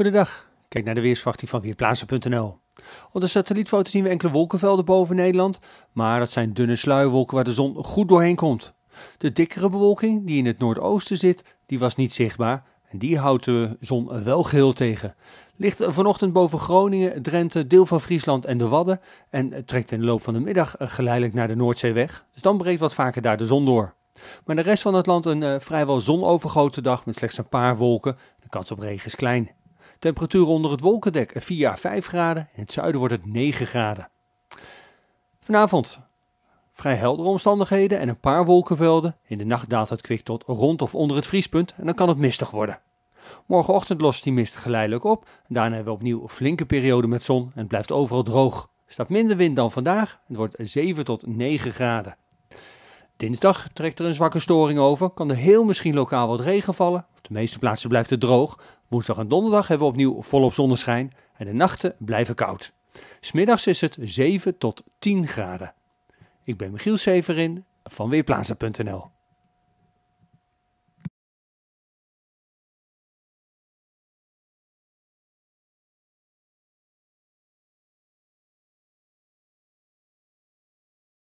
Goedendag, kijk naar de weersverwachting van Weerplaatsen.nl. Op de satellietfoto zien we enkele wolkenvelden boven Nederland, maar dat zijn dunne sluierwolken waar de zon goed doorheen komt. De dikkere bewolking die in het noordoosten zit, die was niet zichtbaar en die houdt de zon wel geheel tegen. Ligt vanochtend boven Groningen, Drenthe, deel van Friesland en de Wadden en trekt in de loop van de middag geleidelijk naar de Noordzee weg. Dus dan breekt wat vaker daar de zon door. Maar de rest van het land een eh, vrijwel zonovergoten dag met slechts een paar wolken. De kans op regen is klein. Temperatuur onder het wolkendek 4 à 5 graden. In het zuiden wordt het 9 graden. Vanavond vrij heldere omstandigheden en een paar wolkenvelden. In de nacht daalt het kwik tot rond of onder het vriespunt en dan kan het mistig worden. Morgenochtend lost die mist geleidelijk op. Daarna hebben we opnieuw een flinke periode met zon en het blijft overal droog. Er staat minder wind dan vandaag. Het wordt 7 tot 9 graden. Dinsdag trekt er een zwakke storing over. Kan er heel misschien lokaal wat regen vallen de meeste plaatsen blijft het droog. Woensdag en donderdag hebben we opnieuw volop zonneschijn en de nachten blijven koud. Smiddags is het 7 tot 10 graden. Ik ben Michiel Severin van Weerplaatsen.nl